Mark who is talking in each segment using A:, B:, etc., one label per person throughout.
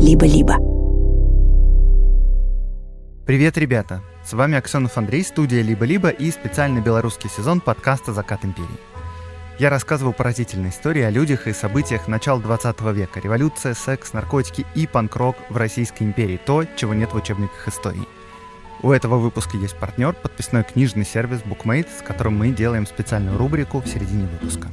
A: либо-либо. Привет, ребята! С вами Аксенов Андрей, студия «Либо-либо» и специальный белорусский сезон подкаста «Закат империи». Я рассказываю поразительные истории о людях и событиях начала 20 века. Революция, секс, наркотики и панк-рок в Российской империи. То, чего нет в учебниках истории. У этого выпуска есть партнер, подписной книжный сервис BookMate, с которым мы делаем специальную рубрику в середине выпуска.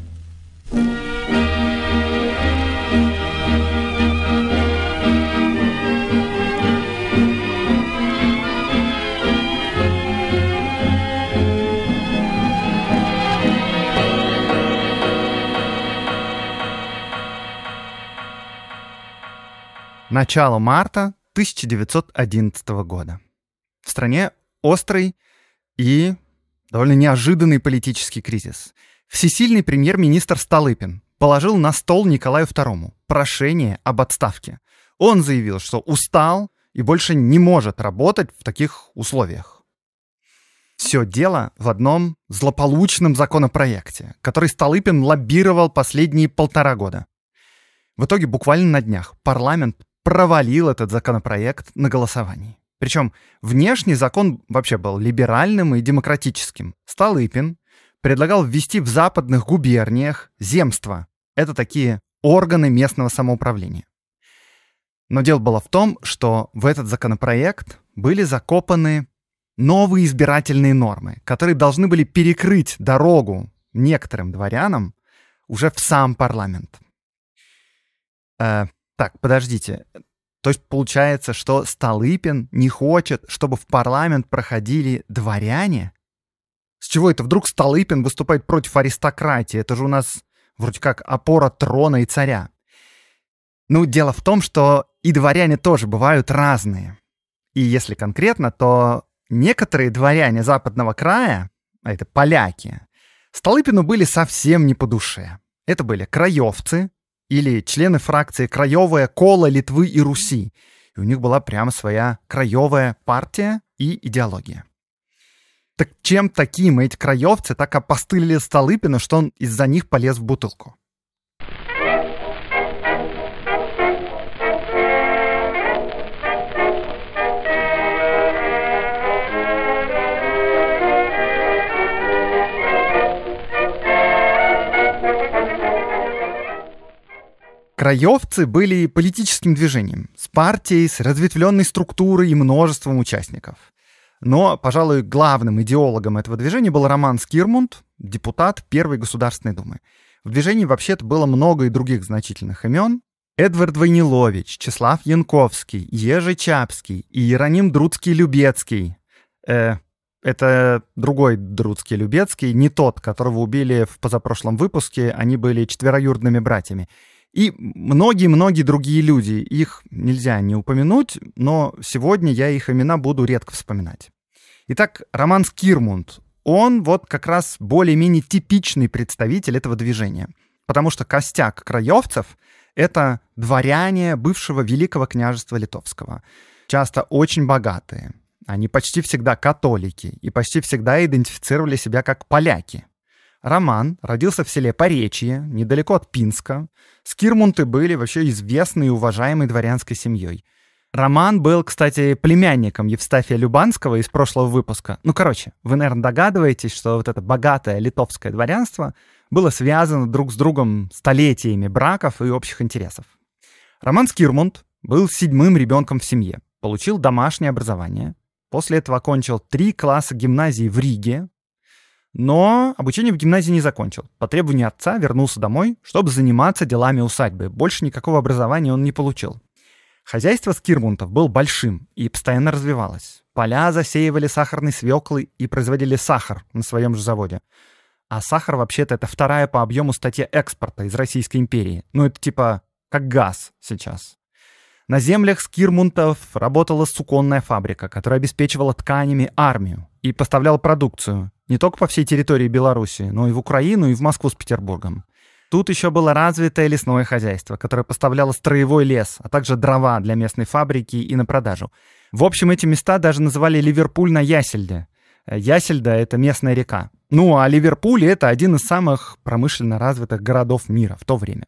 A: Начало марта 1911 года. В стране острый и довольно неожиданный политический кризис. Всесильный премьер-министр Столыпин положил на стол Николаю II прошение об отставке. Он заявил, что устал и больше не может работать в таких условиях. Все дело в одном злополучном законопроекте, который Столыпин лоббировал последние полтора года. В итоге буквально на днях парламент провалил этот законопроект на голосовании. Причем внешний закон вообще был либеральным и демократическим. Столыпин предлагал ввести в западных губерниях земства. Это такие органы местного самоуправления. Но дело было в том, что в этот законопроект были закопаны новые избирательные нормы, которые должны были перекрыть дорогу некоторым дворянам уже в сам парламент. Э, так, подождите. То есть получается, что Столыпин не хочет, чтобы в парламент проходили дворяне? С чего это вдруг Столыпин выступает против аристократии? Это же у нас вроде как опора трона и царя. Ну, дело в том, что и дворяне тоже бывают разные. И если конкретно, то некоторые дворяне западного края, а это поляки, Столыпину были совсем не по душе. Это были краевцы, или члены фракции краевое коло Литвы и Руси». И у них была прямо своя краевая партия и идеология. Так чем таким эти краевцы так опостылили Столыпина, что он из-за них полез в бутылку? Краевцы были политическим движением, с партией, с разветвленной структурой и множеством участников. Но, пожалуй, главным идеологом этого движения был Роман Скирмунд, депутат Первой Государственной Думы. В движении вообще-то было много и других значительных имен. Эдвард Войнилович, Числав Янковский, Ежи Чапский, и Иероним Друцкий-Любецкий. Э, это другой Друцкий-Любецкий, не тот, которого убили в позапрошлом выпуске, они были четвероюрдными братьями. И многие-многие другие люди, их нельзя не упомянуть, но сегодня я их имена буду редко вспоминать. Итак, Роман Скирмунд, он вот как раз более-менее типичный представитель этого движения, потому что костяк краевцев — это дворяне бывшего Великого княжества Литовского, часто очень богатые, они почти всегда католики и почти всегда идентифицировали себя как поляки. Роман родился в селе Поречье, недалеко от Пинска. Скирмунты были вообще известной и уважаемой дворянской семьей. Роман был, кстати, племянником Евстафия Любанского из прошлого выпуска. Ну, короче, вы, наверное, догадываетесь, что вот это богатое литовское дворянство было связано друг с другом столетиями браков и общих интересов. Роман Скирмунд был седьмым ребенком в семье, получил домашнее образование, после этого окончил три класса гимназии в Риге, но обучение в гимназии не закончил. По требованию отца вернулся домой, чтобы заниматься делами усадьбы. Больше никакого образования он не получил. Хозяйство Скирмунтов было большим и постоянно развивалось. Поля засеивали сахарной свеклой и производили сахар на своем же заводе. А сахар вообще-то это вторая по объему статья экспорта из Российской империи. Ну это типа как газ сейчас. На землях Скирмунтов работала суконная фабрика, которая обеспечивала тканями армию и поставляла продукцию, не только по всей территории Беларуси, но и в Украину, и в Москву с Петербургом. Тут еще было развитое лесное хозяйство, которое поставляло строевой лес, а также дрова для местной фабрики и на продажу. В общем, эти места даже называли Ливерпуль на Ясельде. Э, Ясельда — это местная река. Ну, а Ливерпуль — это один из самых промышленно развитых городов мира в то время.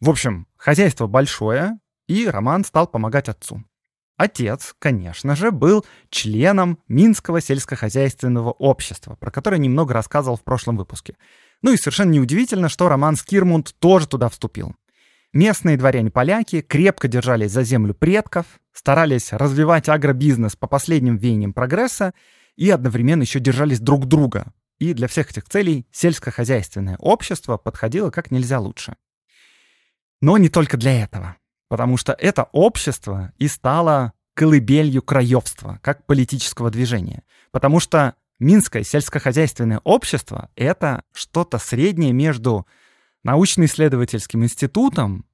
A: В общем, хозяйство большое, и Роман стал помогать отцу. Отец, конечно же, был членом Минского сельскохозяйственного общества, про которое немного рассказывал в прошлом выпуске. Ну и совершенно неудивительно, что Роман Скирмунд тоже туда вступил. Местные дворяне-поляки крепко держались за землю предков, старались развивать агробизнес по последним веяниям прогресса и одновременно еще держались друг друга. И для всех этих целей сельскохозяйственное общество подходило как нельзя лучше. Но не только для этого потому что это общество и стало колыбелью краевства, как политического движения. Потому что Минское сельскохозяйственное общество — это что-то среднее между научно-исследовательским институтом,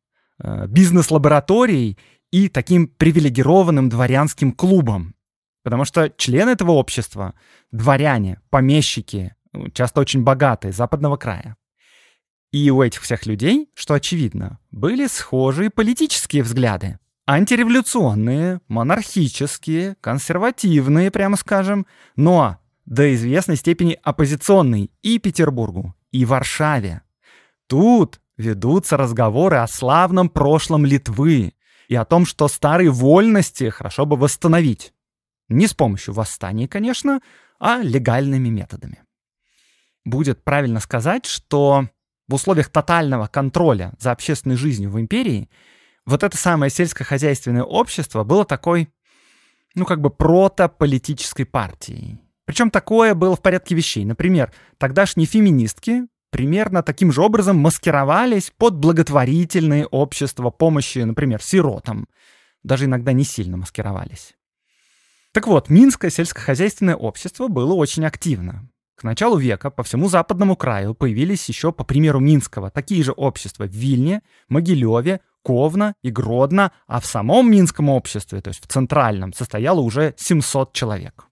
A: э, бизнес-лабораторией и таким привилегированным дворянским клубом. Потому что члены этого общества — дворяне, помещики, ну, часто очень богатые, западного края. И у этих всех людей, что очевидно, были схожие политические взгляды. Антиреволюционные, монархические, консервативные, прямо скажем, но до известной степени оппозиционные и Петербургу, и Варшаве. Тут ведутся разговоры о славном прошлом Литвы и о том, что старые вольности хорошо бы восстановить. Не с помощью восстаний, конечно, а легальными методами. Будет правильно сказать, что в условиях тотального контроля за общественной жизнью в империи, вот это самое сельскохозяйственное общество было такой, ну как бы протополитической партией. Причем такое было в порядке вещей. Например, тогдашние феминистки примерно таким же образом маскировались под благотворительные общества помощи, например, сиротам. Даже иногда не сильно маскировались. Так вот, Минское сельскохозяйственное общество было очень активно. К началу века по всему западному краю появились еще, по примеру Минского, такие же общества в Вильне, Могилеве, Ковна и Гродно, а в самом Минском обществе, то есть в Центральном, состояло уже 700 человек.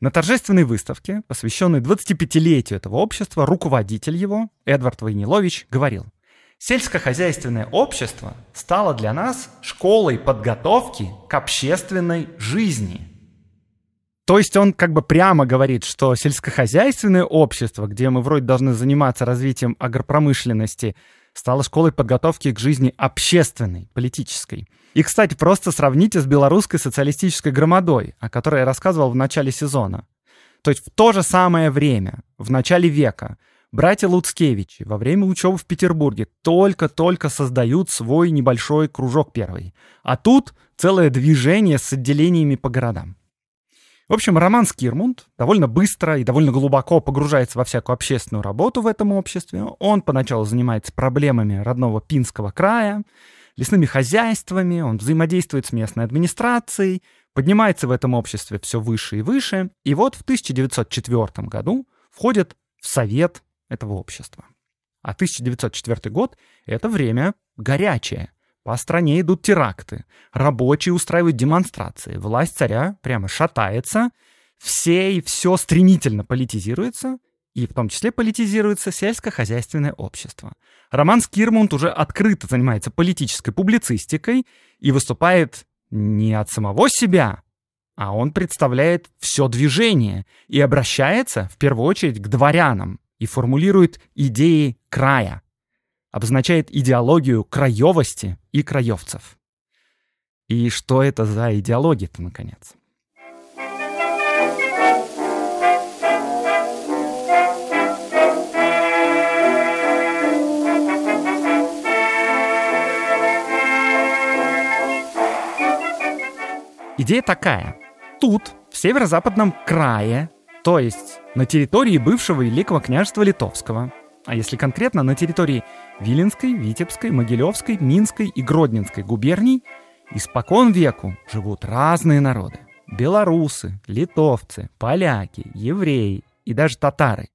A: На торжественной выставке, посвященной 25-летию этого общества, руководитель его, Эдвард Войнилович, говорил, «Сельскохозяйственное общество стало для нас школой подготовки к общественной жизни». То есть он как бы прямо говорит, что сельскохозяйственное общество, где мы вроде должны заниматься развитием агропромышленности, стало школой подготовки к жизни общественной, политической. И, кстати, просто сравните с белорусской социалистической громадой, о которой я рассказывал в начале сезона. То есть в то же самое время, в начале века, братья Луцкевичи во время учебы в Петербурге только-только создают свой небольшой кружок первый. А тут целое движение с отделениями по городам. В общем, Роман Скирмунд довольно быстро и довольно глубоко погружается во всякую общественную работу в этом обществе. Он поначалу занимается проблемами родного Пинского края, лесными хозяйствами, он взаимодействует с местной администрацией, поднимается в этом обществе все выше и выше. И вот в 1904 году входит в совет этого общества. А 1904 год — это время горячее. По стране идут теракты, рабочие устраивают демонстрации, власть царя прямо шатается, все и все стремительно политизируется, и в том числе политизируется сельскохозяйственное общество. Роман Скирмунд уже открыто занимается политической публицистикой и выступает не от самого себя, а он представляет все движение и обращается в первую очередь к дворянам и формулирует идеи края, обозначает идеологию краевости и краевцев. И что это за идеология-то, наконец? Идея такая. Тут, в северо-западном крае, то есть на территории бывшего Великого княжества Литовского, а если конкретно на территории Виленской, Витебской, Могилевской, Минской и Гродненской губерний испокон веку живут разные народы. Белорусы, литовцы, поляки, евреи и даже татары.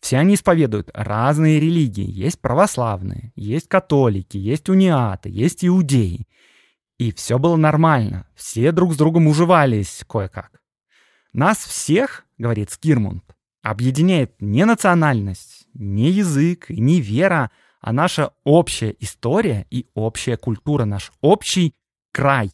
A: Все они исповедуют разные религии. Есть православные, есть католики, есть униаты, есть иудеи. И все было нормально. Все друг с другом уживались кое-как. Нас всех, говорит Скирмунд, объединяет не национальность, не язык и не вера, а наша общая история и общая культура, наш общий край.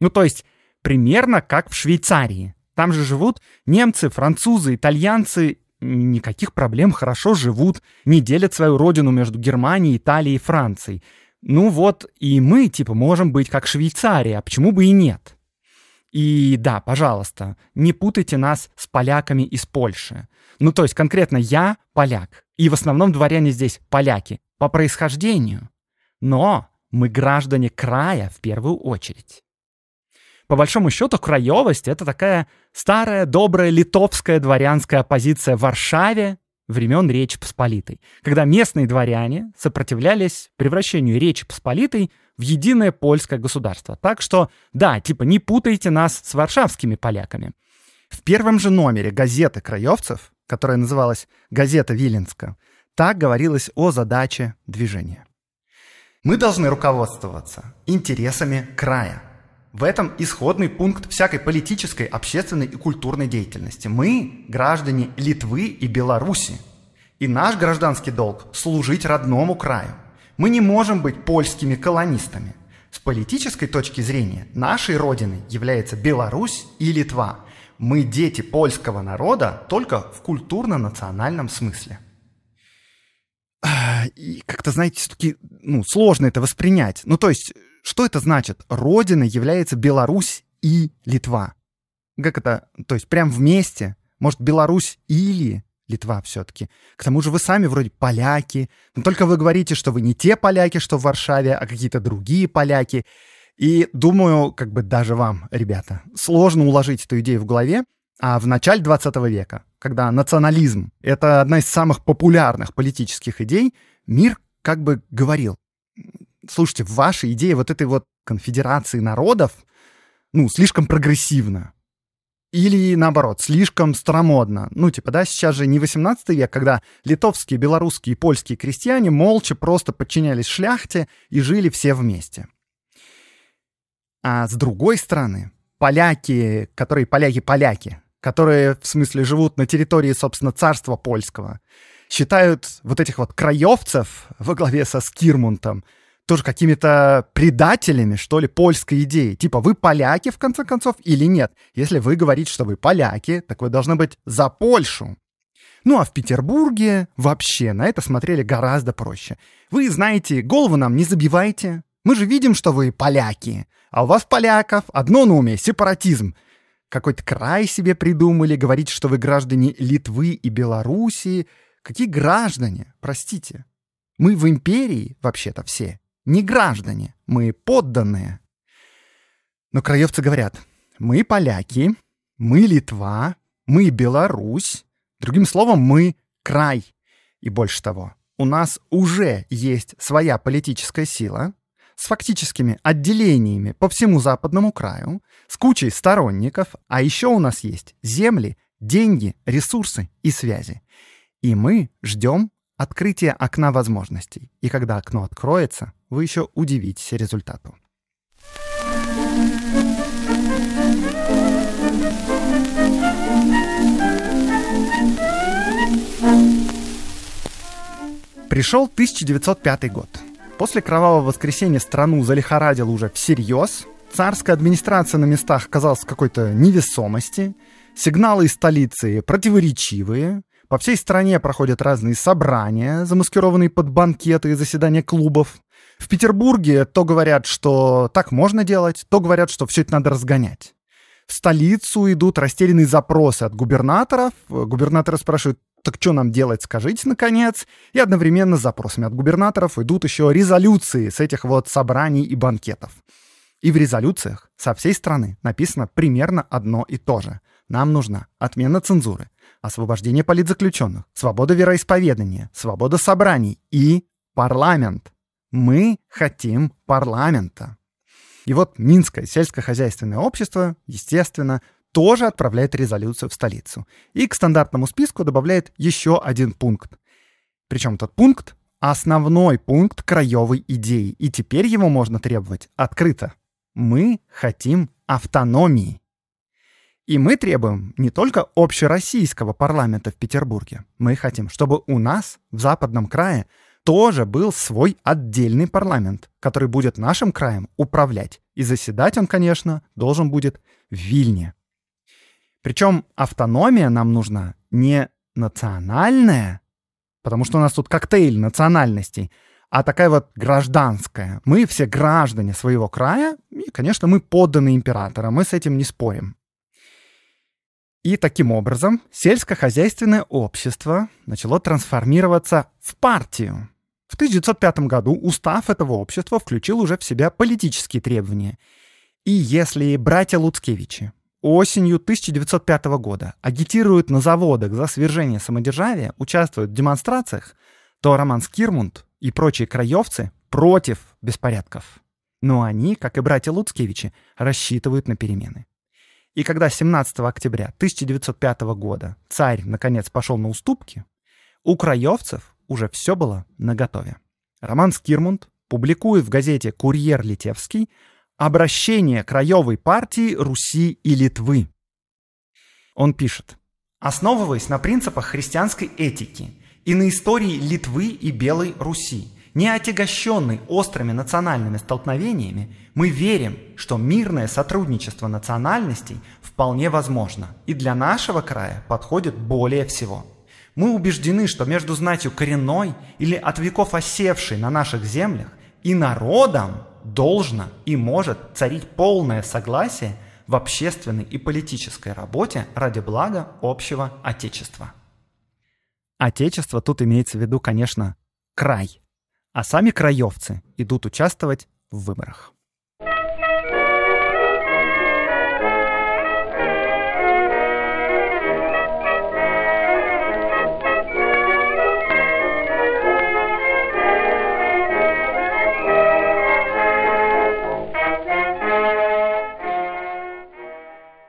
A: Ну, то есть примерно как в Швейцарии. Там же живут немцы, французы, итальянцы, никаких проблем, хорошо живут, не делят свою родину между Германией, Италией и Францией. Ну вот, и мы, типа, можем быть как Швейцария, а почему бы и нет? И да, пожалуйста, не путайте нас с поляками из Польши. Ну то есть конкретно я поляк, и в основном дворяне здесь поляки по происхождению. Но мы граждане края в первую очередь. По большому счету, краевость — это такая старая, добрая литовская дворянская оппозиция в Варшаве времен Речи Посполитой, когда местные дворяне сопротивлялись превращению Речи Посполитой в единое польское государство. Так что, да, типа не путайте нас с варшавскими поляками. В первом же номере газеты «Краевцев» которая называлась «Газета Виленска», так говорилось о задаче движения. Мы должны руководствоваться интересами края. В этом исходный пункт всякой политической, общественной и культурной деятельности. Мы – граждане Литвы и Беларуси. И наш гражданский долг – служить родному краю. Мы не можем быть польскими колонистами. С политической точки зрения нашей родиной является Беларусь и Литва – мы дети польского народа только в культурно-национальном смысле. И как-то, знаете, все-таки ну, сложно это воспринять. Ну, то есть, что это значит? Родина является Беларусь и Литва. Как это? То есть, прям вместе? Может, Беларусь или Литва все-таки. К тому же вы сами вроде поляки, но только вы говорите, что вы не те поляки, что в Варшаве, а какие-то другие поляки. И думаю, как бы даже вам, ребята, сложно уложить эту идею в голове, а в начале 20 века, когда национализм — это одна из самых популярных политических идей, мир как бы говорил, слушайте, ваша идея вот этой вот конфедерации народов, ну, слишком прогрессивна. Или наоборот, слишком старомодно. Ну, типа, да, сейчас же не 18 век, когда литовские, белорусские и польские крестьяне молча просто подчинялись шляхте и жили все вместе. А с другой стороны, поляки, которые поляки-поляки, которые, в смысле, живут на территории, собственно, царства польского, считают вот этих вот краевцев во главе со Скирмунтом тоже какими-то предателями, что ли, польской идеи. Типа, вы поляки, в конце концов, или нет? Если вы говорите, что вы поляки, так вы должны быть за Польшу. Ну а в Петербурге вообще на это смотрели гораздо проще. Вы знаете, голову нам не забивайте, мы же видим, что вы поляки, а у вас поляков одно на уме — сепаратизм. Какой-то край себе придумали, говорить, что вы граждане Литвы и Белоруссии. Какие граждане, простите? Мы в империи, вообще-то, все. Не граждане, мы подданные. Но краевцы говорят, мы поляки, мы Литва, мы Беларусь. Другим словом, мы край. И больше того, у нас уже есть своя политическая сила, с фактическими отделениями по всему западному краю, с кучей сторонников, а еще у нас есть земли, деньги, ресурсы и связи. И мы ждем открытия окна возможностей. И когда окно откроется, вы еще удивитесь результату. Пришел 1905 год. После кровавого воскресенья страну залихорадило уже всерьез. Царская администрация на местах казалась в какой-то невесомости. Сигналы из столицы противоречивые. По всей стране проходят разные собрания, замаскированные под банкеты и заседания клубов. В Петербурге то говорят, что так можно делать, то говорят, что все это надо разгонять. В столицу идут растерянные запросы от губернаторов. Губернаторы спрашивают, так что нам делать, скажите, наконец. И одновременно с запросами от губернаторов идут еще резолюции с этих вот собраний и банкетов. И в резолюциях со всей страны написано примерно одно и то же. Нам нужна отмена цензуры, освобождение политзаключенных, свобода вероисповедания, свобода собраний и парламент. Мы хотим парламента. И вот Минское сельскохозяйственное общество, естественно, тоже отправляет резолюцию в столицу. И к стандартному списку добавляет еще один пункт. Причем этот пункт — основной пункт краевой идеи, и теперь его можно требовать открыто. Мы хотим автономии. И мы требуем не только общероссийского парламента в Петербурге. Мы хотим, чтобы у нас, в Западном крае, тоже был свой отдельный парламент, который будет нашим краем управлять. И заседать он, конечно, должен будет в Вильне. Причем автономия нам нужна не национальная, потому что у нас тут коктейль национальностей, а такая вот гражданская. Мы все граждане своего края, и, конечно, мы подданы императора, мы с этим не спорим. И таким образом сельскохозяйственное общество начало трансформироваться в партию. В 1905 году устав этого общества включил уже в себя политические требования. И если братья Луцкевичи осенью 1905 года агитирует на заводах за свержение самодержавия, участвует в демонстрациях, то Роман Скирмунд и прочие краевцы против беспорядков. Но они, как и братья Луцкевичи, рассчитывают на перемены. И когда 17 октября 1905 года царь, наконец, пошел на уступки, у краевцев уже все было наготове. Роман Скирмунд публикует в газете «Курьер Литевский» Обращение Краевой партии Руси и Литвы. Он пишет. Основываясь на принципах христианской этики и на истории Литвы и Белой Руси, не отягощенной острыми национальными столкновениями, мы верим, что мирное сотрудничество национальностей вполне возможно и для нашего края подходит более всего. Мы убеждены, что между знатью коренной или от веков осевшей на наших землях и народом должно и может царить полное согласие в общественной и политической работе ради блага общего Отечества. Отечество тут имеется в виду, конечно, край. А сами краевцы идут участвовать в выборах.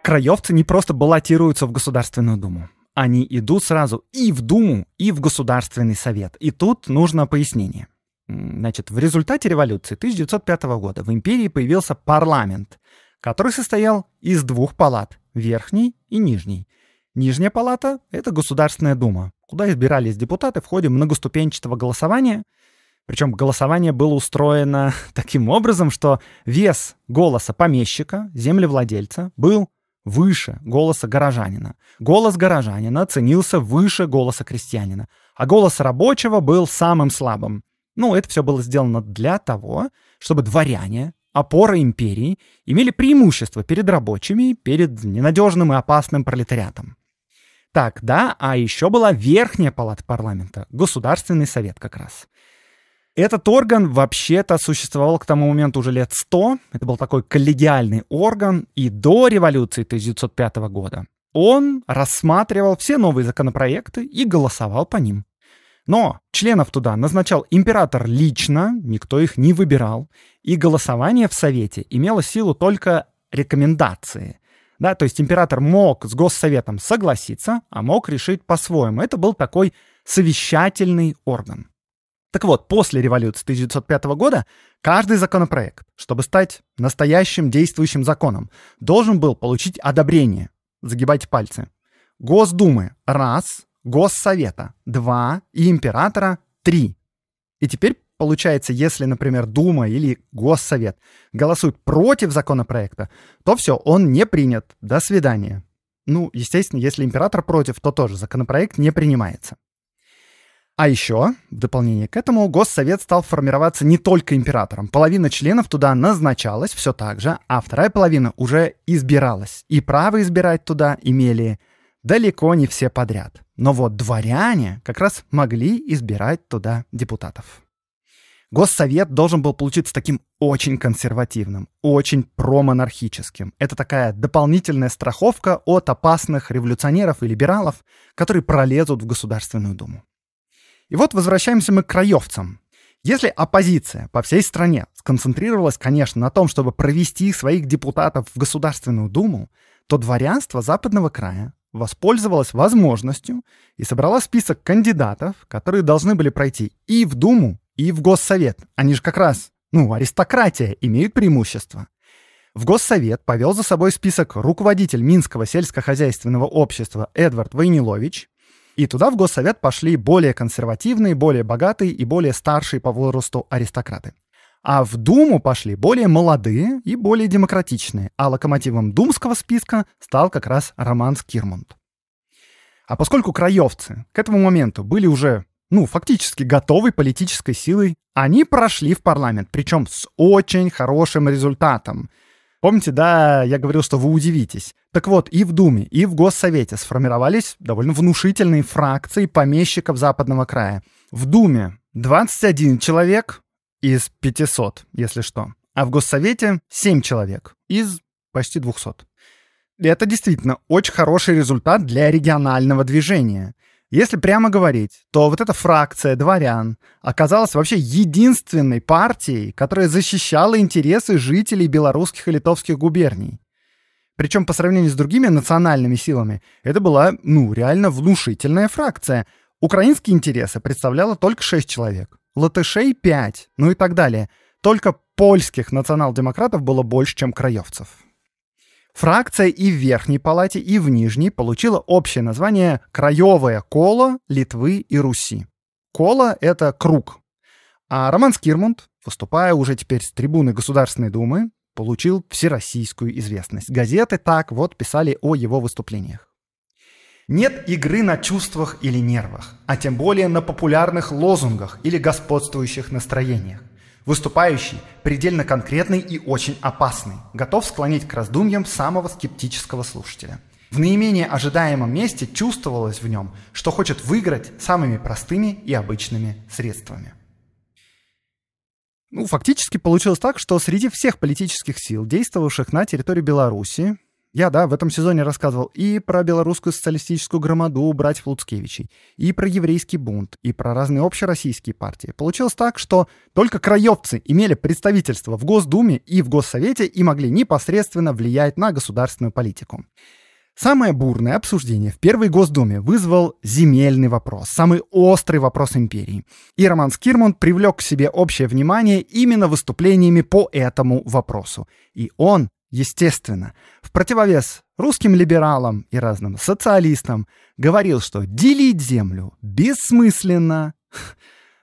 A: краевцы не просто баллотируются в Государственную Думу. Они идут сразу и в Думу, и в Государственный Совет. И тут нужно пояснение. Значит, в результате революции 1905 года в империи появился парламент, который состоял из двух палат – верхней и нижней. Нижняя палата – это Государственная Дума, куда избирались депутаты в ходе многоступенчатого голосования. Причем голосование было устроено таким образом, что вес голоса помещика, землевладельца, был выше голоса горожанина. Голос горожанина ценился выше голоса крестьянина, а голос рабочего был самым слабым. Ну, это все было сделано для того, чтобы дворяне, опора империи, имели преимущество перед рабочими, перед ненадежным и опасным пролетариатом. Так, да, а еще была верхняя палата парламента, Государственный совет как раз. Этот орган вообще-то существовал к тому моменту уже лет 100. Это был такой коллегиальный орган и до революции 1905 года. Он рассматривал все новые законопроекты и голосовал по ним. Но членов туда назначал император лично, никто их не выбирал, и голосование в Совете имело силу только рекомендации. Да, то есть император мог с Госсоветом согласиться, а мог решить по-своему. Это был такой совещательный орган. Так вот, после революции 1905 года каждый законопроект, чтобы стать настоящим действующим законом, должен был получить одобрение. Загибайте пальцы. Госдумы – раз, Госсовета – два и императора – три. И теперь получается, если, например, Дума или Госсовет голосуют против законопроекта, то все, он не принят. До свидания. Ну, естественно, если император против, то тоже законопроект не принимается. А еще, в дополнение к этому, Госсовет стал формироваться не только императором. Половина членов туда назначалась все так же, а вторая половина уже избиралась. И право избирать туда имели далеко не все подряд. Но вот дворяне как раз могли избирать туда депутатов. Госсовет должен был получиться таким очень консервативным, очень промонархическим. Это такая дополнительная страховка от опасных революционеров и либералов, которые пролезут в Государственную Думу. И вот возвращаемся мы к краевцам. Если оппозиция по всей стране сконцентрировалась, конечно, на том, чтобы провести своих депутатов в Государственную Думу, то дворянство Западного края воспользовалось возможностью и собрала список кандидатов, которые должны были пройти и в Думу, и в Госсовет. Они же как раз, ну, аристократия, имеют преимущество. В Госсовет повел за собой список руководитель Минского сельскохозяйственного общества Эдвард Войнилович, и туда в Госсовет пошли более консервативные, более богатые и более старшие по возрасту аристократы. А в Думу пошли более молодые и более демократичные, а локомотивом думского списка стал как раз Роман Скирмунд. А поскольку краевцы к этому моменту были уже, ну, фактически готовой политической силой, они прошли в парламент, причем с очень хорошим результатом — Помните, да, я говорил, что вы удивитесь. Так вот, и в Думе, и в Госсовете сформировались довольно внушительные фракции помещиков Западного края. В Думе 21 человек из 500, если что. А в Госсовете 7 человек из почти 200. И это действительно очень хороший результат для регионального движения. Если прямо говорить, то вот эта фракция дворян оказалась вообще единственной партией, которая защищала интересы жителей белорусских и литовских губерний. Причем по сравнению с другими национальными силами, это была, ну, реально внушительная фракция. Украинские интересы представляло только 6 человек, латышей 5, ну и так далее. Только польских национал-демократов было больше, чем краевцев. Фракция и в Верхней Палате, и в Нижней получила общее название «Краевое коло Литвы и Руси». Коло — это круг. А Роман Скирмунд, выступая уже теперь с трибуны Государственной Думы, получил всероссийскую известность. Газеты так вот писали о его выступлениях. Нет игры на чувствах или нервах, а тем более на популярных лозунгах или господствующих настроениях. Выступающий предельно конкретный и очень опасный, готов склонить к раздумьям самого скептического слушателя. В наименее ожидаемом месте чувствовалось в нем, что хочет выиграть самыми простыми и обычными средствами. Ну, фактически получилось так, что среди всех политических сил, действовавших на территории Беларуси, я, да, в этом сезоне рассказывал и про белорусскую социалистическую громаду братьев Луцкевичей, и про еврейский бунт, и про разные общероссийские партии. Получилось так, что только краевцы имели представительство в Госдуме и в Госсовете и могли непосредственно влиять на государственную политику. Самое бурное обсуждение в Первой Госдуме вызвал земельный вопрос, самый острый вопрос империи. И Роман Скирмон привлек к себе общее внимание именно выступлениями по этому вопросу. И он естественно, в противовес русским либералам и разным социалистам, говорил, что делить землю бессмысленно.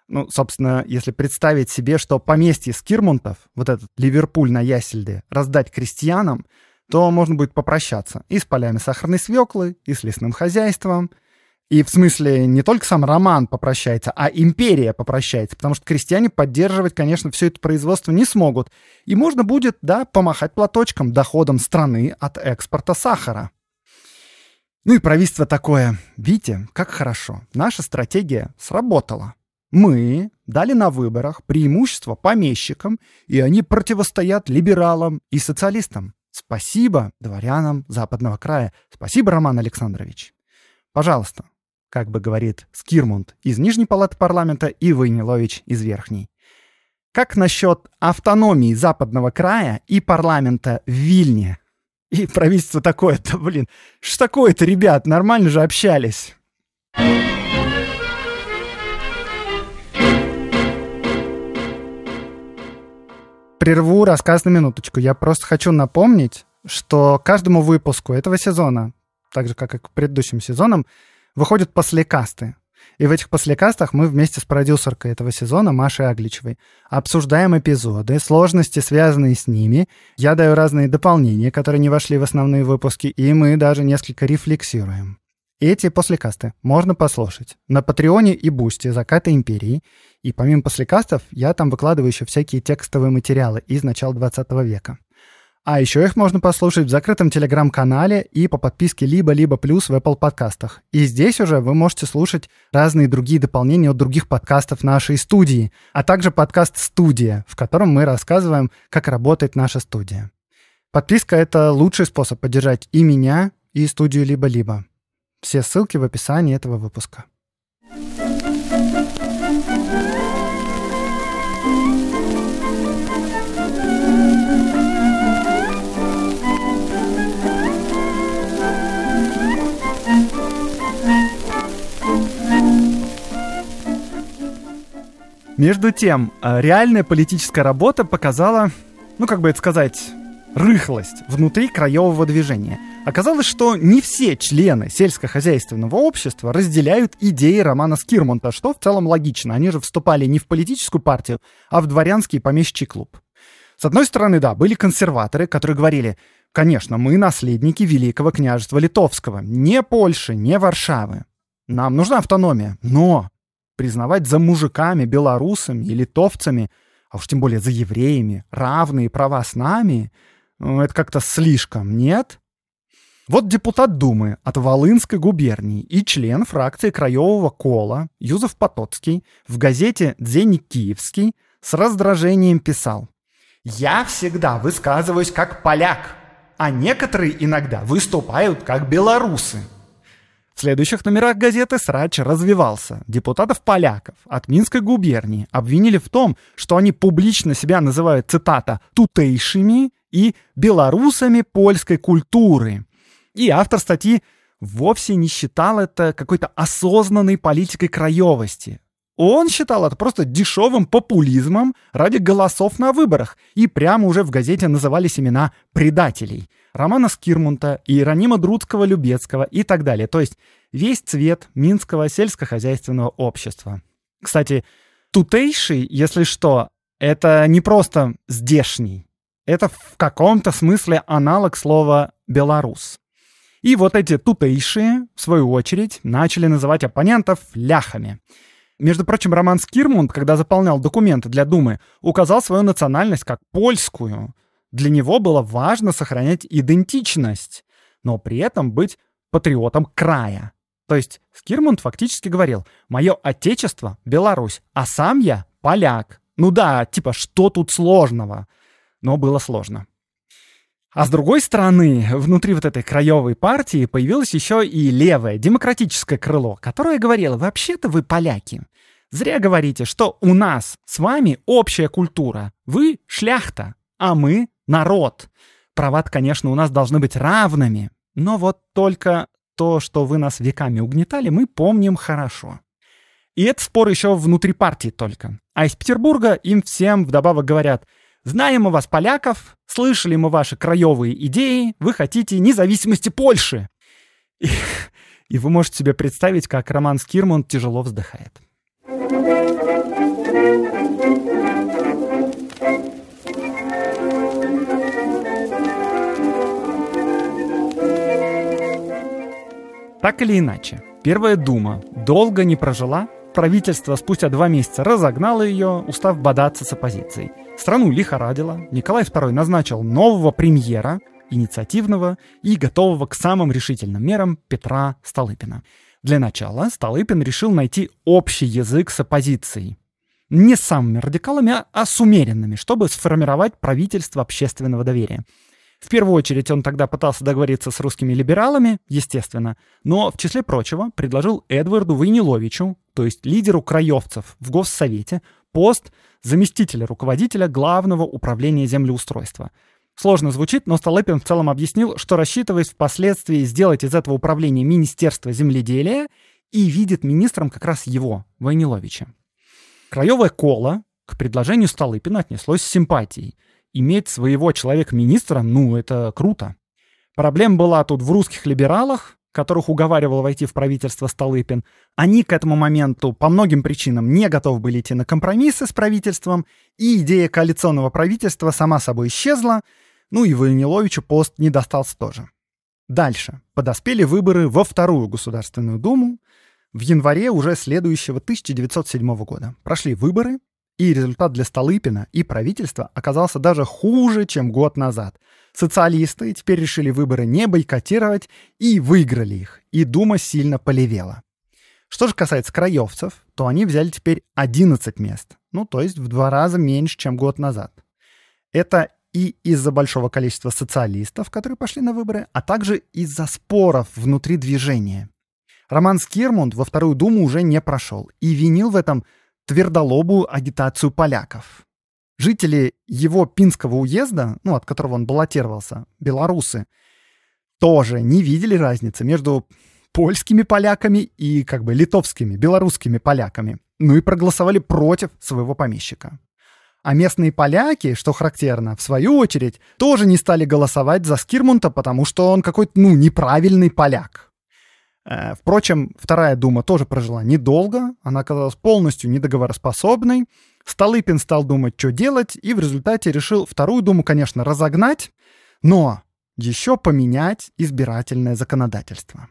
A: Ну, собственно, если представить себе, что поместье Скирмунтов, вот этот Ливерпуль на Ясельде, раздать крестьянам, то можно будет попрощаться и с полями сахарной свеклы, и с лесным хозяйством, и в смысле не только сам роман попрощается, а империя попрощается, потому что крестьяне поддерживать, конечно, все это производство не смогут. И можно будет, да, помахать платочком доходом страны от экспорта сахара. Ну и правительство такое. Видите, как хорошо. Наша стратегия сработала. Мы дали на выборах преимущество помещикам, и они противостоят либералам и социалистам. Спасибо дворянам Западного края. Спасибо, Роман Александрович. Пожалуйста, как бы говорит Скирмунд из Нижней палаты парламента и Войнилович из Верхней. Как насчет автономии Западного края и парламента в Вильне? И правительство такое-то, блин, что такое-то, ребят, нормально же общались. Прерву рассказ на минуточку. Я просто хочу напомнить, что каждому выпуску этого сезона, так же как и к предыдущим сезонам, выходят послекасты. И в этих послекастах мы вместе с продюсеркой этого сезона, Машей Агличевой, обсуждаем эпизоды, сложности, связанные с ними. Я даю разные дополнения, которые не вошли в основные выпуски, и мы даже несколько рефлексируем. Эти послекасты можно послушать на Патреоне и Бусти «Заката империи». И помимо послекастов, я там выкладываю еще всякие текстовые материалы из начала 20 века. А еще их можно послушать в закрытом телеграм-канале и по подписке либо-либо плюс в Apple подкастах. И здесь уже вы можете слушать разные другие дополнения от других подкастов нашей студии, а также подкаст «Студия», в котором мы рассказываем, как работает наша студия. Подписка — это лучший способ поддержать и меня, и студию либо-либо. Все ссылки в описании этого выпуска. Между тем, э, реальная политическая работа показала, ну как бы это сказать, рыхлость внутри краевого движения. Оказалось, что не все члены сельскохозяйственного общества разделяют идеи Романа Скирмонта, что в целом логично. Они же вступали не в политическую партию, а в дворянский помещичий клуб. С одной стороны, да, были консерваторы, которые говорили, конечно, мы наследники Великого княжества Литовского, не Польши, не Варшавы. Нам нужна автономия, но признавать за мужиками, белорусами и литовцами, а уж тем более за евреями, равные права с нами, ну, это как-то слишком, нет? Вот депутат Думы от Волынской губернии и член фракции Краевого Кола Юзеф Потоцкий в газете «Дзенник Киевский» с раздражением писал «Я всегда высказываюсь как поляк, а некоторые иногда выступают как белорусы». В следующих номерах газеты срач развивался. Депутатов-поляков от Минской губернии обвинили в том, что они публично себя называют, цитата, «тутейшими» и «белорусами польской культуры». И автор статьи вовсе не считал это какой-то осознанной политикой краевости. Он считал это просто дешевым популизмом ради голосов на выборах, и прямо уже в газете назывались имена предателей. Романа Скирмунта, Иеронима Друдского-Любецкого и так далее. То есть весь цвет Минского сельскохозяйственного общества. Кстати, тутейший, если что, это не просто здешний. Это в каком-то смысле аналог слова «белорус». И вот эти тутейшие, в свою очередь, начали называть оппонентов ляхами. Между прочим, Роман Скирмунд, когда заполнял документы для Думы, указал свою национальность как польскую. Для него было важно сохранять идентичность, но при этом быть патриотом края. То есть Скирмунд фактически говорил «Мое отечество — Беларусь, а сам я — поляк». Ну да, типа, что тут сложного? Но было сложно. А с другой стороны, внутри вот этой краевой партии появилось еще и левое, демократическое крыло, которое говорило, вообще-то вы поляки. Зря говорите, что у нас с вами общая культура. Вы шляхта, а мы народ. Права, конечно, у нас должны быть равными, но вот только то, что вы нас веками угнетали, мы помним хорошо. И это спор еще внутри партии только. А из Петербурга им всем вдобавок говорят – Знаем мы вас, поляков, слышали мы ваши краевые идеи, вы хотите независимости Польши. И, и вы можете себе представить, как Роман Скирман тяжело вздыхает. Так или иначе, Первая дума долго не прожила правительство спустя два месяца разогнало ее, устав бодаться с оппозицией. Страну лихорадило, Николай II назначил нового премьера, инициативного и готового к самым решительным мерам Петра Столыпина. Для начала Столыпин решил найти общий язык с оппозицией. Не с самыми радикалами, а с умеренными, чтобы сформировать правительство общественного доверия. В первую очередь он тогда пытался договориться с русскими либералами, естественно, но, в числе прочего, предложил Эдварду Войниловичу, то есть лидеру краевцев в Госсовете, пост заместителя руководителя Главного управления землеустройства. Сложно звучит, но Столыпин в целом объяснил, что рассчитывает впоследствии сделать из этого управления Министерство земледелия и видит министром как раз его, Войниловича. Краевое коло к предложению Столыпина отнеслось с симпатией. Иметь своего человека министром, ну, это круто. Проблема была тут в русских либералах, которых уговаривал войти в правительство Столыпин, они к этому моменту по многим причинам не готовы были идти на компромиссы с правительством, и идея коалиционного правительства сама собой исчезла, ну и Войниловичу пост не достался тоже. Дальше. Подоспели выборы во Вторую Государственную Думу в январе уже следующего 1907 года. Прошли выборы, и результат для Столыпина и правительства оказался даже хуже, чем год назад. Социалисты теперь решили выборы не бойкотировать и выиграли их. И Дума сильно полевела. Что же касается краевцев, то они взяли теперь 11 мест. Ну, то есть в два раза меньше, чем год назад. Это и из-за большого количества социалистов, которые пошли на выборы, а также из-за споров внутри движения. Роман Скирмунд во Вторую Думу уже не прошел и винил в этом твердолобую агитацию поляков. Жители его Пинского уезда, ну, от которого он баллотировался, белорусы, тоже не видели разницы между польскими поляками и как бы литовскими, белорусскими поляками. Ну и проголосовали против своего помещика. А местные поляки, что характерно, в свою очередь, тоже не стали голосовать за Скирмунта, потому что он какой-то, ну, неправильный поляк. Э, впрочем, Вторая дума тоже прожила недолго, она оказалась полностью недоговороспособной. Столыпин стал думать, что делать, и в результате решил Вторую думу, конечно, разогнать, но еще поменять избирательное законодательство.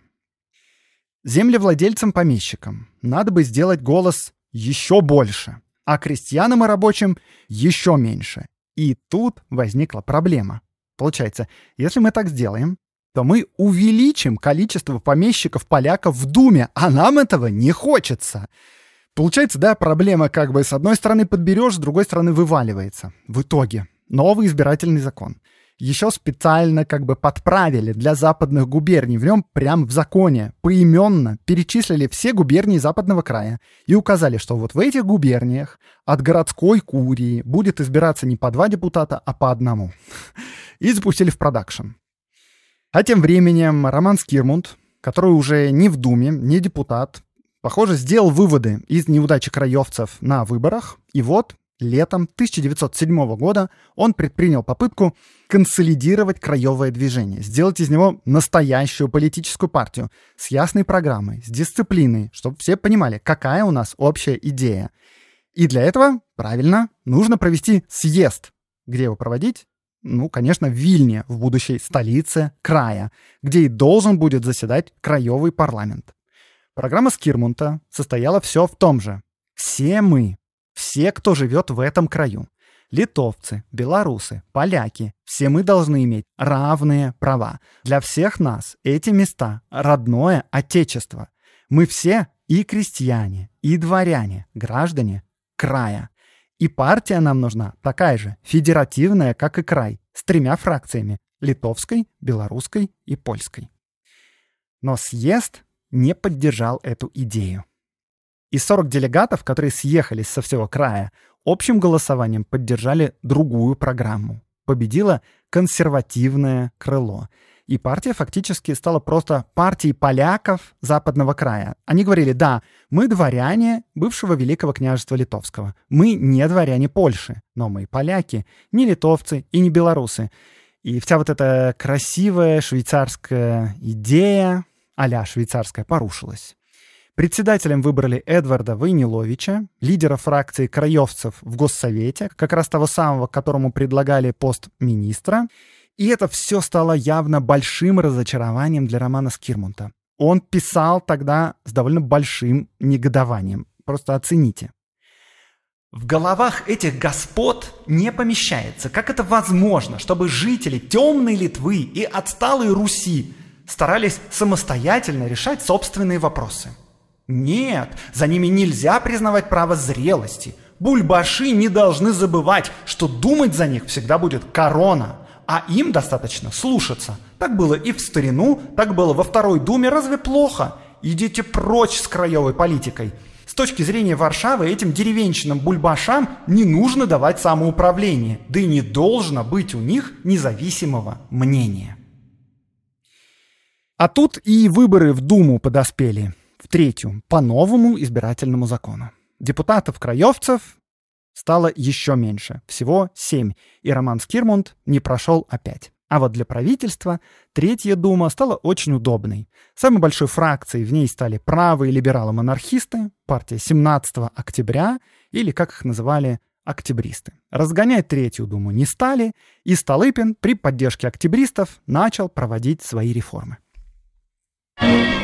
A: Землевладельцам-помещикам надо бы сделать голос еще больше, а крестьянам и рабочим еще меньше. И тут возникла проблема. Получается, если мы так сделаем, то мы увеличим количество помещиков-поляков в Думе, а нам этого не хочется. Получается, да, проблема как бы с одной стороны подберешь, с другой стороны вываливается. В итоге новый избирательный закон. Еще специально как бы подправили для западных губерний. В нем прям в законе поименно перечислили все губернии западного края и указали, что вот в этих губерниях от городской курии будет избираться не по два депутата, а по одному. И запустили в продакшн. А тем временем Роман Скирмунд, который уже не в Думе, не депутат, похоже, сделал выводы из неудачи краевцев на выборах. И вот летом 1907 года он предпринял попытку консолидировать краевое движение, сделать из него настоящую политическую партию с ясной программой, с дисциплиной, чтобы все понимали, какая у нас общая идея. И для этого, правильно, нужно провести съезд. Где его проводить? ну, конечно, в Вильне, в будущей столице края, где и должен будет заседать краевый парламент. Программа Скирмунта состояла все в том же. Все мы, все, кто живет в этом краю, литовцы, белорусы, поляки, все мы должны иметь равные права. Для всех нас эти места – родное отечество. Мы все и крестьяне, и дворяне, граждане края. И партия нам нужна такая же, федеративная, как и край, с тремя фракциями — литовской, белорусской и польской. Но съезд не поддержал эту идею. И 40 делегатов, которые съехались со всего края, общим голосованием поддержали другую программу. Победило консервативное крыло — и партия фактически стала просто партией поляков западного края. Они говорили, да, мы дворяне бывшего Великого княжества Литовского. Мы не дворяне Польши, но мы поляки, не литовцы и не белорусы. И вся вот эта красивая швейцарская идея а швейцарская порушилась. Председателем выбрали Эдварда Войниловича, лидера фракции краевцев в Госсовете, как раз того самого, которому предлагали пост министра. И это все стало явно большим разочарованием для Романа Скирмунта. Он писал тогда с довольно большим негодованием. Просто оцените. В головах этих господ не помещается, как это возможно, чтобы жители темной Литвы и отсталой Руси старались самостоятельно решать собственные вопросы. Нет, за ними нельзя признавать право зрелости. Бульбаши не должны забывать, что думать за них всегда будет корона а им достаточно слушаться. Так было и в старину, так было во Второй Думе, разве плохо? Идите прочь с краевой политикой. С точки зрения Варшавы этим деревенщинам бульбашам не нужно давать самоуправление, да и не должно быть у них независимого мнения. А тут и выборы в Думу подоспели, в третью, по новому избирательному закону. Депутатов-краевцев стало еще меньше, всего 7, и Роман Скирмунд не прошел опять. А вот для правительства Третья дума стала очень удобной. Самой большой фракцией в ней стали правые либералы-монархисты, партия 17 октября, или, как их называли, октябристы. Разгонять Третью думу не стали, и Столыпин при поддержке октябристов начал проводить свои реформы. thank you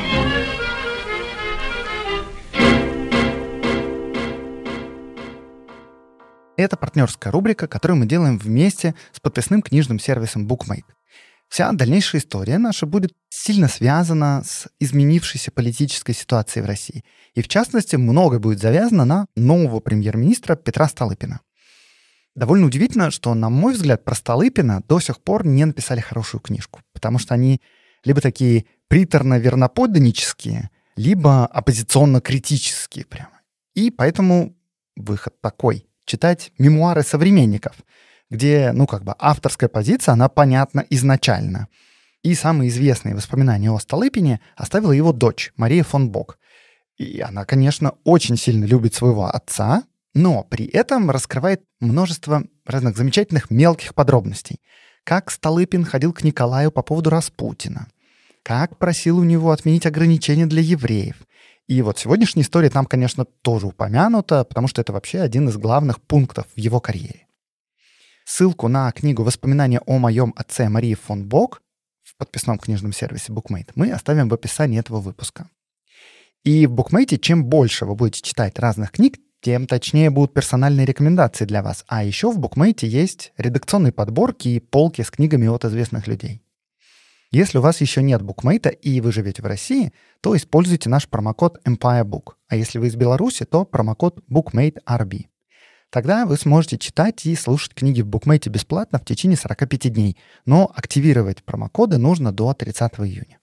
A: Это партнерская рубрика, которую мы делаем вместе с подписным книжным сервисом BookMate. Вся дальнейшая история наша будет сильно связана с изменившейся политической ситуацией в России. И в частности, многое будет завязано на нового премьер-министра Петра Столыпина. Довольно удивительно, что, на мой взгляд, про Столыпина до сих пор не написали хорошую книжку, потому что они либо такие приторно-верноподданнические, либо оппозиционно-критические прямо. И поэтому выход такой читать мемуары современников, где, ну, как бы авторская позиция, она понятна изначально. И самые известные воспоминания о Столыпине оставила его дочь Мария фон Бок. И она, конечно, очень сильно любит своего отца, но при этом раскрывает множество разных замечательных мелких подробностей. Как Столыпин ходил к Николаю по поводу Распутина, как просил у него отменить ограничения для евреев — и вот сегодняшняя история там, конечно, тоже упомянута, потому что это вообще один из главных пунктов в его карьере. Ссылку на книгу «Воспоминания о моем отце Марии фон Бок» в подписном книжном сервисе BookMate мы оставим в описании этого выпуска. И в BookMate чем больше вы будете читать разных книг, тем точнее будут персональные рекомендации для вас. А еще в BookMate есть редакционные подборки и полки с книгами от известных людей. Если у вас еще нет букмейта и вы живете в России, то используйте наш промокод EmpireBook. А если вы из Беларуси, то промокод BookmateRB. Тогда вы сможете читать и слушать книги в букмейте бесплатно в течение 45 дней, но активировать промокоды нужно до 30 июня.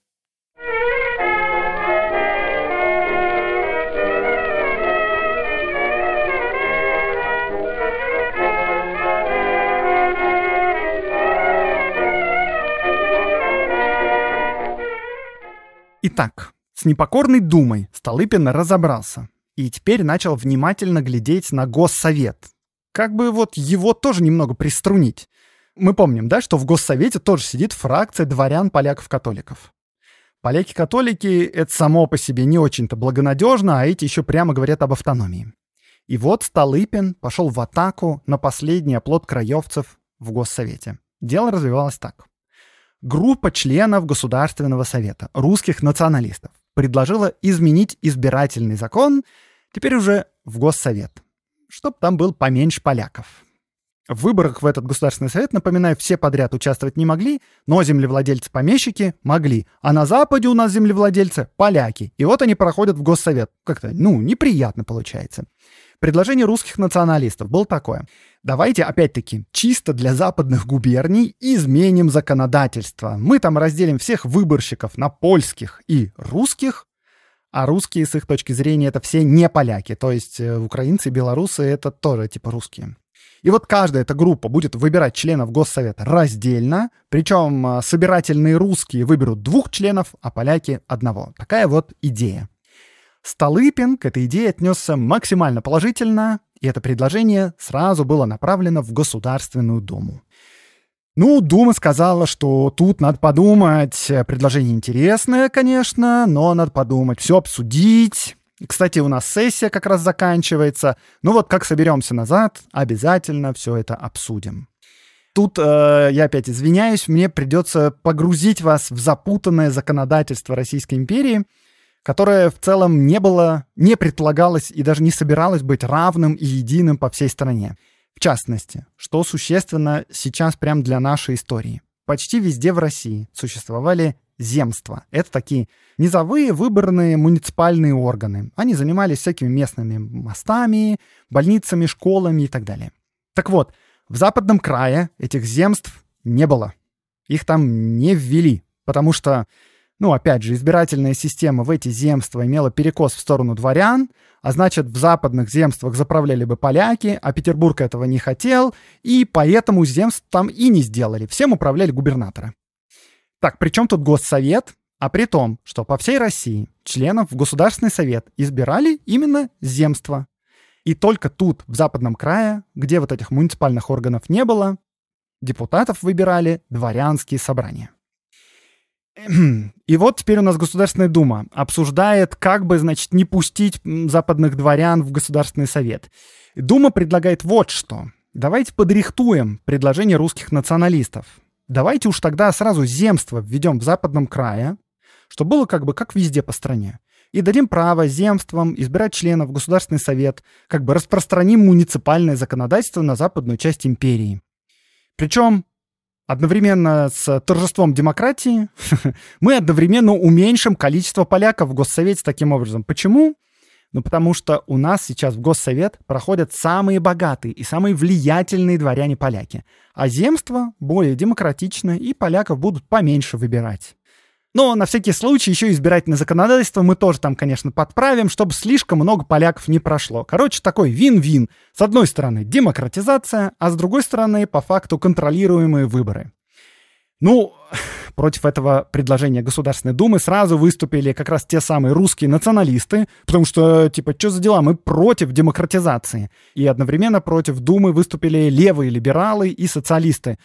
A: Итак, с непокорной думой Столыпин разобрался и теперь начал внимательно глядеть на Госсовет. Как бы вот его тоже немного приструнить. Мы помним, да, что в Госсовете тоже сидит фракция дворян, поляков, католиков. Поляки-католики — это само по себе не очень-то благонадежно, а эти еще прямо говорят об автономии. И вот Столыпин пошел в атаку на последний оплот краевцев в Госсовете. Дело развивалось так. Группа членов Государственного совета русских националистов предложила изменить избирательный закон теперь уже в Госсовет, чтобы там был поменьше поляков. В выборах в этот Государственный совет, напоминаю, все подряд участвовать не могли, но землевладельцы-помещики могли. А на Западе у нас землевладельцы — поляки. И вот они проходят в Госсовет. Как-то, ну, неприятно получается. Предложение русских националистов было такое. Давайте, опять-таки, чисто для западных губерний изменим законодательство. Мы там разделим всех выборщиков на польских и русских, а русские, с их точки зрения, это все не поляки. То есть э, украинцы, и белорусы — это тоже типа русские. И вот каждая эта группа будет выбирать членов Госсовета раздельно, причем э, собирательные русские выберут двух членов, а поляки — одного. Такая вот идея. Столыпин к этой идее отнесся максимально положительно, и это предложение сразу было направлено в Государственную Думу. Ну, Дума сказала, что тут надо подумать. Предложение интересное, конечно, но надо подумать, все обсудить. Кстати, у нас сессия как раз заканчивается. Ну вот как соберемся назад, обязательно все это обсудим. Тут э, я опять извиняюсь, мне придется погрузить вас в запутанное законодательство Российской империи – которое в целом не было, не предполагалось и даже не собиралось быть равным и единым по всей стране. В частности, что существенно сейчас прям для нашей истории. Почти везде в России существовали земства. Это такие низовые выборные муниципальные органы. Они занимались всякими местными мостами, больницами, школами и так далее. Так вот, в западном крае этих земств не было. Их там не ввели, потому что ну, опять же, избирательная система в эти земства имела перекос в сторону дворян, а значит, в западных земствах заправляли бы поляки, а Петербург этого не хотел, и поэтому земств там и не сделали. Всем управляли губернаторы. Так, при чем тут Госсовет? А при том, что по всей России членов в Государственный Совет избирали именно земства. И только тут, в Западном крае, где вот этих муниципальных органов не было, депутатов выбирали дворянские собрания. И вот теперь у нас Государственная Дума обсуждает, как бы, значит, не пустить западных дворян в Государственный Совет. Дума предлагает вот что. Давайте подрихтуем предложение русских националистов. Давайте уж тогда сразу земство введем в западном крае, чтобы было как бы как везде по стране. И дадим право земствам избирать членов в Государственный Совет, как бы распространим муниципальное законодательство на западную часть империи. Причем Одновременно с торжеством демократии мы одновременно уменьшим количество поляков в Госсовете таким образом. Почему? Ну, потому что у нас сейчас в Госсовет проходят самые богатые и самые влиятельные дворяне-поляки. А земство более демократично, и поляков будут поменьше выбирать. Но на всякий случай еще избирательное законодательство мы тоже там, конечно, подправим, чтобы слишком много поляков не прошло. Короче, такой вин-вин. С одной стороны, демократизация, а с другой стороны, по факту, контролируемые выборы. Ну, против этого предложения Государственной Думы сразу выступили как раз те самые русские националисты, потому что, типа, что за дела, мы против демократизации. И одновременно против Думы выступили левые либералы и социалисты.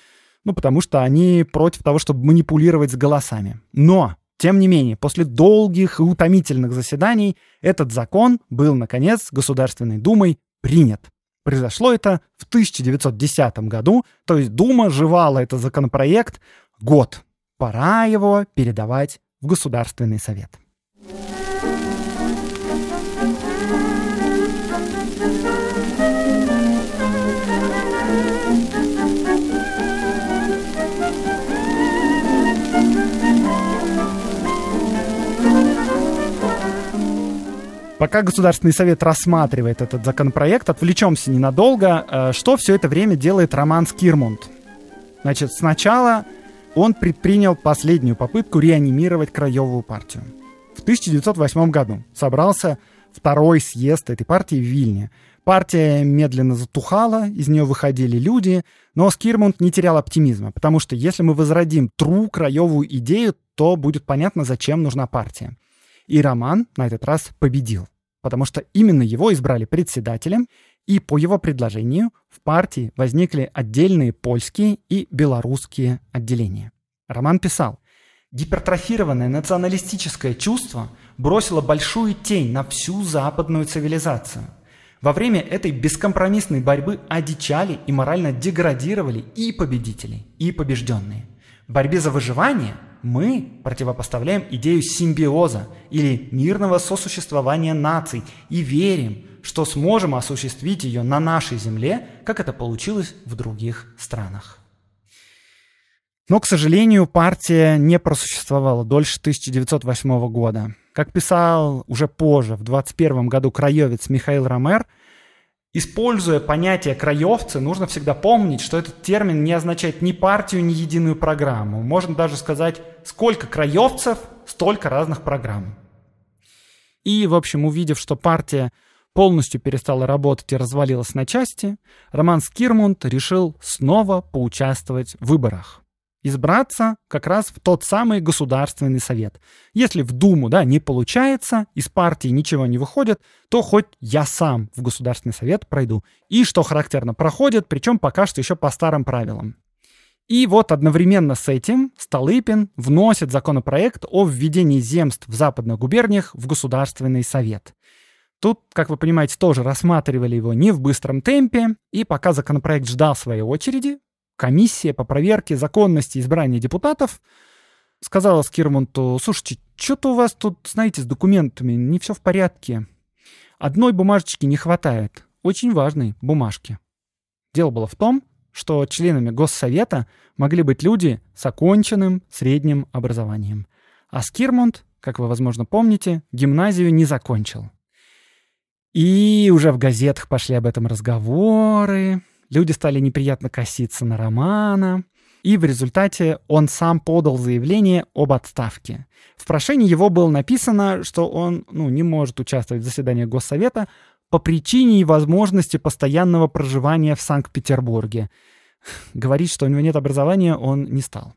A: Ну, потому что они против того, чтобы манипулировать с голосами. Но, тем не менее, после долгих и утомительных заседаний этот закон был, наконец, Государственной Думой принят. Произошло это в 1910 году, то есть Дума жевала этот законопроект год. Пора его передавать в Государственный Совет. Пока Государственный совет рассматривает этот законопроект, отвлечемся ненадолго, э, что все это время делает Роман Скирмунд. Значит, сначала он предпринял последнюю попытку реанимировать Краевую партию. В 1908 году собрался второй съезд этой партии в Вильне. Партия медленно затухала, из нее выходили люди, но Скирмунд не терял оптимизма, потому что если мы возродим тру краевую идею, то будет понятно, зачем нужна партия. И Роман на этот раз победил, потому что именно его избрали председателем, и по его предложению в партии возникли отдельные польские и белорусские отделения. Роман писал, Гипертрофированное националистическое чувство бросило большую тень на всю западную цивилизацию. Во время этой бескомпромиссной борьбы одичали и морально деградировали и победители, и побежденные. В борьбе за выживание – мы противопоставляем идею симбиоза или мирного сосуществования наций и верим, что сможем осуществить ее на нашей земле, как это получилось в других странах. Но, к сожалению, партия не просуществовала дольше 1908 года. Как писал уже позже, в 21 году краевец Михаил Ромер – Используя понятие краевцы, нужно всегда помнить, что этот термин не означает ни партию, ни единую программу. Можно даже сказать, сколько краевцев, столько разных программ. И, в общем, увидев, что партия полностью перестала работать и развалилась на части, Роман Скирмунд решил снова поучаствовать в выборах избраться как раз в тот самый Государственный Совет. Если в Думу да, не получается, из партии ничего не выходит, то хоть я сам в Государственный Совет пройду. И, что характерно, проходит, причем пока что еще по старым правилам. И вот одновременно с этим Столыпин вносит законопроект о введении земств в западных губерниях в Государственный Совет. Тут, как вы понимаете, тоже рассматривали его не в быстром темпе, и пока законопроект ждал своей очереди, комиссия по проверке законности избрания депутатов сказала Скирмонту, слушайте, что-то у вас тут, знаете, с документами не все в порядке. Одной бумажечки не хватает, очень важной бумажки. Дело было в том, что членами Госсовета могли быть люди с оконченным средним образованием. А Скирмонт, как вы, возможно, помните, гимназию не закончил. И уже в газетах пошли об этом разговоры люди стали неприятно коситься на Романа, и в результате он сам подал заявление об отставке. В прошении его было написано, что он ну, не может участвовать в заседании Госсовета по причине и возможности постоянного проживания в Санкт-Петербурге. Говорить, что у него нет образования, он не стал.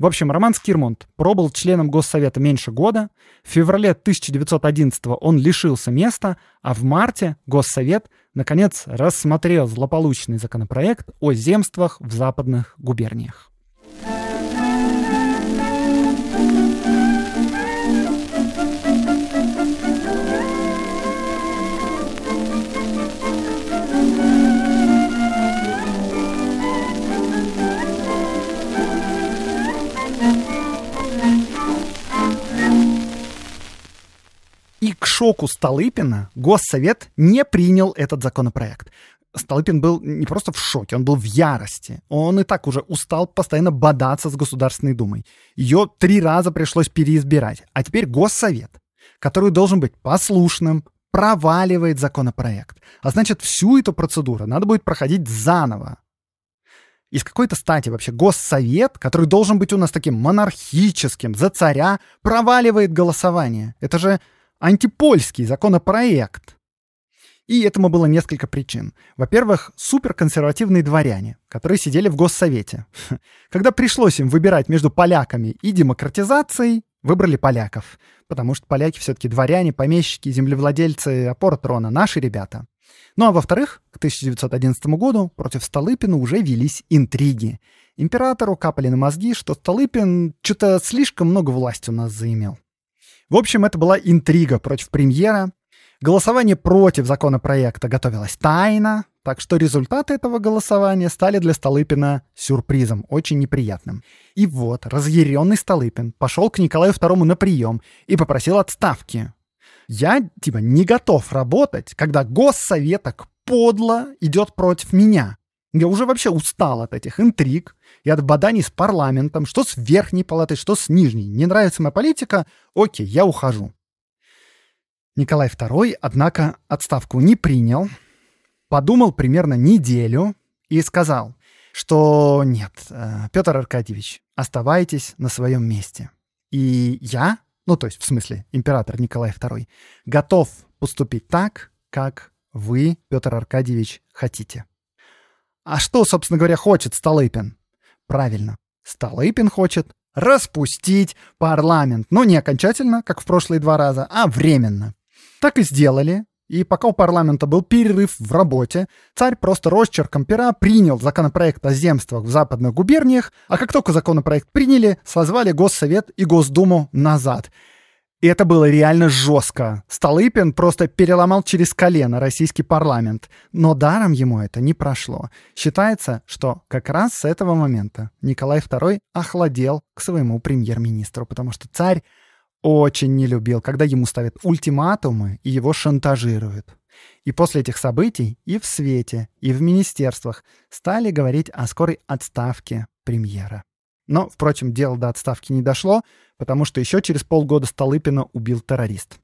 A: В общем, Роман Скирмонт пробыл членом Госсовета меньше года, в феврале 1911 он лишился места, а в марте Госсовет, наконец, рассмотрел злополучный законопроект о земствах в западных губерниях. И к шоку Столыпина Госсовет не принял этот законопроект. Столыпин был не просто в шоке, он был в ярости. Он и так уже устал постоянно бодаться с Государственной Думой. Ее три раза пришлось переизбирать. А теперь Госсовет, который должен быть послушным, проваливает законопроект. А значит, всю эту процедуру надо будет проходить заново. Из какой-то стати вообще Госсовет, который должен быть у нас таким монархическим, за царя, проваливает голосование. Это же антипольский законопроект. И этому было несколько причин. Во-первых, суперконсервативные дворяне, которые сидели в Госсовете. Когда пришлось им выбирать между поляками и демократизацией, выбрали поляков. Потому что поляки все-таки дворяне, помещики, землевладельцы, опора трона, наши ребята. Ну а во-вторых, к 1911 году против Столыпина уже велись интриги. Императору капали на мозги, что Столыпин что-то слишком много власти у нас заимел. В общем, это была интрига против премьера. Голосование против законопроекта готовилось тайно, так что результаты этого голосования стали для Столыпина сюрпризом, очень неприятным. И вот разъяренный Столыпин пошел к Николаю II на прием и попросил отставки. Я, типа, не готов работать, когда госсоветок подло идет против меня. Я уже вообще устал от этих интриг и от боданий с парламентом, что с верхней палатой, что с нижней. Не нравится моя политика, окей, я ухожу. Николай II, однако, отставку не принял, подумал примерно неделю и сказал, что нет, э, Петр Аркадьевич, оставайтесь на своем месте. И я, ну то есть в смысле император Николай II, готов поступить так, как вы, Петр Аркадьевич, хотите. А что, собственно говоря, хочет Столыпин? Правильно, Столыпин хочет распустить парламент. Но не окончательно, как в прошлые два раза, а временно. Так и сделали. И пока у парламента был перерыв в работе, царь просто росчерком пера принял законопроект о земствах в западных губерниях, а как только законопроект приняли, созвали Госсовет и Госдуму назад — и это было реально жестко. Столыпин просто переломал через колено российский парламент. Но даром ему это не прошло. Считается, что как раз с этого момента Николай II охладел к своему премьер-министру, потому что царь очень не любил, когда ему ставят ультиматумы и его шантажируют. И после этих событий и в свете, и в министерствах стали говорить о скорой отставке премьера. Но, впрочем, дело до отставки не дошло, потому что еще через полгода Столыпина убил террорист.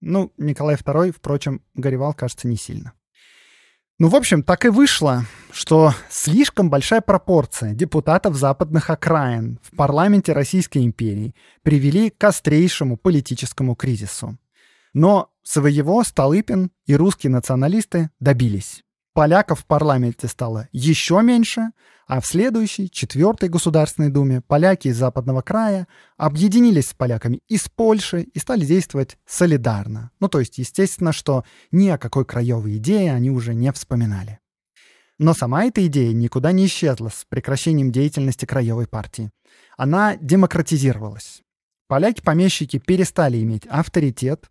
A: Ну, Николай II, впрочем, горевал, кажется, не сильно. Ну, в общем, так и вышло, что слишком большая пропорция депутатов западных окраин в парламенте Российской империи привели к острейшему политическому кризису. Но своего Столыпин и русские националисты добились поляков в парламенте стало еще меньше, а в следующей, четвертой Государственной Думе поляки из Западного края объединились с поляками из Польши и стали действовать солидарно. Ну, то есть, естественно, что ни о какой краевой идее они уже не вспоминали. Но сама эта идея никуда не исчезла с прекращением деятельности краевой партии. Она демократизировалась. Поляки-помещики перестали иметь авторитет,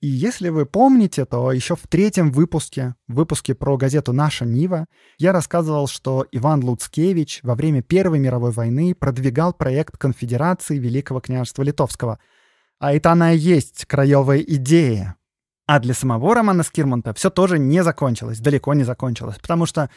A: и если вы помните, то еще в третьем выпуске, выпуске про газету «Наша Нива», я рассказывал, что Иван Луцкевич во время Первой мировой войны продвигал проект конфедерации Великого княжества Литовского. А это она и есть краевая идея. А для самого Романа Скирмонта все тоже не закончилось, далеко не закончилось, потому что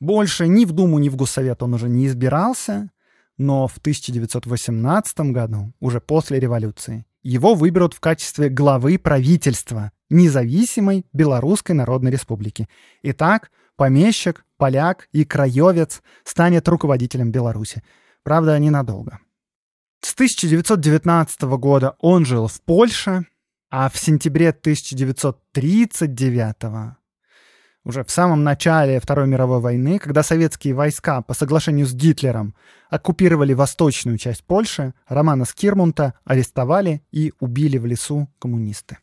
A: больше ни в Думу, ни в Госсовет он уже не избирался, но в 1918 году, уже после революции, его выберут в качестве главы правительства независимой Белорусской Народной Республики. Итак, помещик, поляк и краевец станет руководителем Беларуси. Правда, ненадолго. С 1919 года он жил в Польше, а в сентябре 1939 уже в самом начале Второй мировой войны, когда советские войска по соглашению с Гитлером оккупировали восточную часть Польши, Романа Скирмунта арестовали и убили в лесу коммунисты.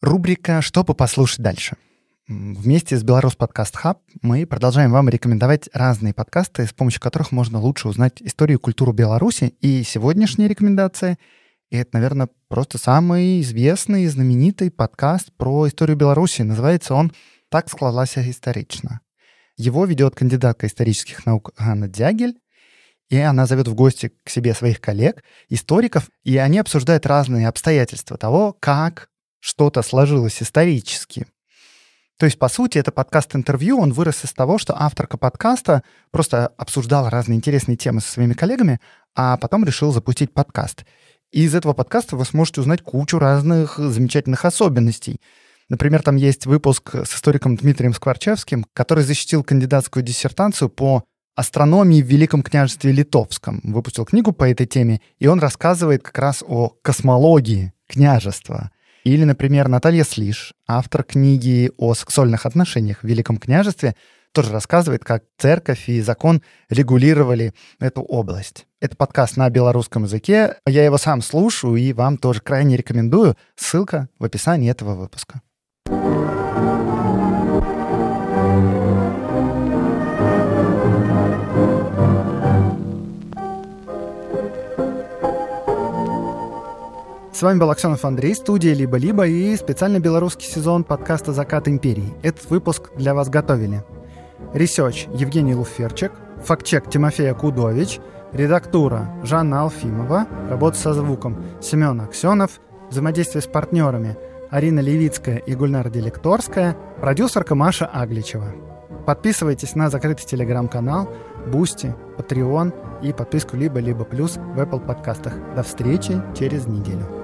A: Рубрика чтобы послушать дальше?» Вместе с Беларус Подкаст Хаб мы продолжаем вам рекомендовать разные подкасты, с помощью которых можно лучше узнать историю и культуру Беларуси. И сегодняшняя рекомендация — это, наверное, просто самый известный и знаменитый подкаст про историю Беларуси. Называется он «Так склалась исторично». Его ведет кандидатка исторических наук Анна Дягель, и она зовет в гости к себе своих коллег, историков, и они обсуждают разные обстоятельства того, как что-то сложилось исторически. То есть, по сути, это подкаст-интервью, он вырос из того, что авторка подкаста просто обсуждала разные интересные темы со своими коллегами, а потом решил запустить подкаст. И из этого подкаста вы сможете узнать кучу разных замечательных особенностей. Например, там есть выпуск с историком Дмитрием Скворчевским, который защитил кандидатскую диссертацию по астрономии в Великом княжестве Литовском. Выпустил книгу по этой теме, и он рассказывает как раз о космологии княжества – или, например, Наталья Слиш, автор книги о сексуальных отношениях в Великом княжестве, тоже рассказывает, как церковь и закон регулировали эту область. Это подкаст на белорусском языке. Я его сам слушаю и вам тоже крайне рекомендую. Ссылка в описании этого выпуска. С вами был Аксенов Андрей, студия «Либо-либо» и специально белорусский сезон подкаста «Закат империи». Этот выпуск для вас готовили. Ресерч Евгений Луферчик, фактчек Тимофея Кудович, редактура Жанна Алфимова, работа со звуком Семен Аксенов, взаимодействие с партнерами Арина Левицкая и Гульнара Делекторская, продюсерка Маша Агличева. Подписывайтесь на закрытый телеграм-канал, Бусти, Patreon и подписку либо-либо плюс в Apple подкастах. До встречи через неделю.